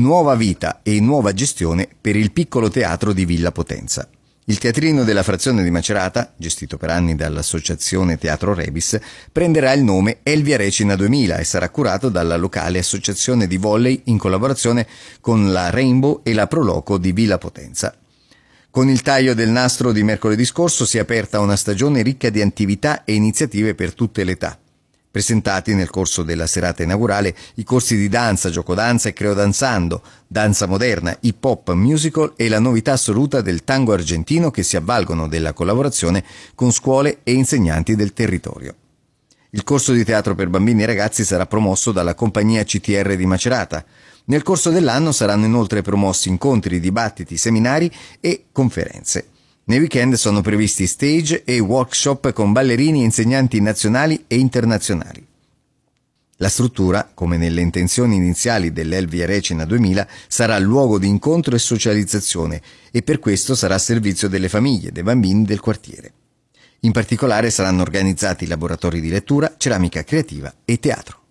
Nuova vita e nuova gestione per il piccolo teatro di Villa Potenza. Il teatrino della frazione di Macerata, gestito per anni dall'associazione Teatro Rebis, prenderà il nome Elvia Recina 2000 e sarà curato dalla locale associazione di volley in collaborazione con la Rainbow e la Proloco di Villa Potenza. Con il taglio del nastro di mercoledì scorso si è aperta una stagione ricca di attività e iniziative per tutte le età presentati nel corso della serata inaugurale i corsi di danza, giocodanza e creo danzando, danza moderna, hip hop musical e la novità assoluta del tango argentino che si avvalgono della collaborazione con scuole e insegnanti del territorio. Il corso di teatro per bambini e ragazzi sarà promosso dalla compagnia CTR di Macerata. Nel corso dell'anno saranno inoltre promossi incontri, dibattiti, seminari e conferenze. Nei weekend sono previsti stage e workshop con ballerini e insegnanti nazionali e internazionali. La struttura, come nelle intenzioni iniziali dell'Elvia Recina 2000, sarà luogo di incontro e socializzazione e per questo sarà a servizio delle famiglie, dei bambini del quartiere. In particolare saranno organizzati laboratori di lettura, ceramica creativa e teatro.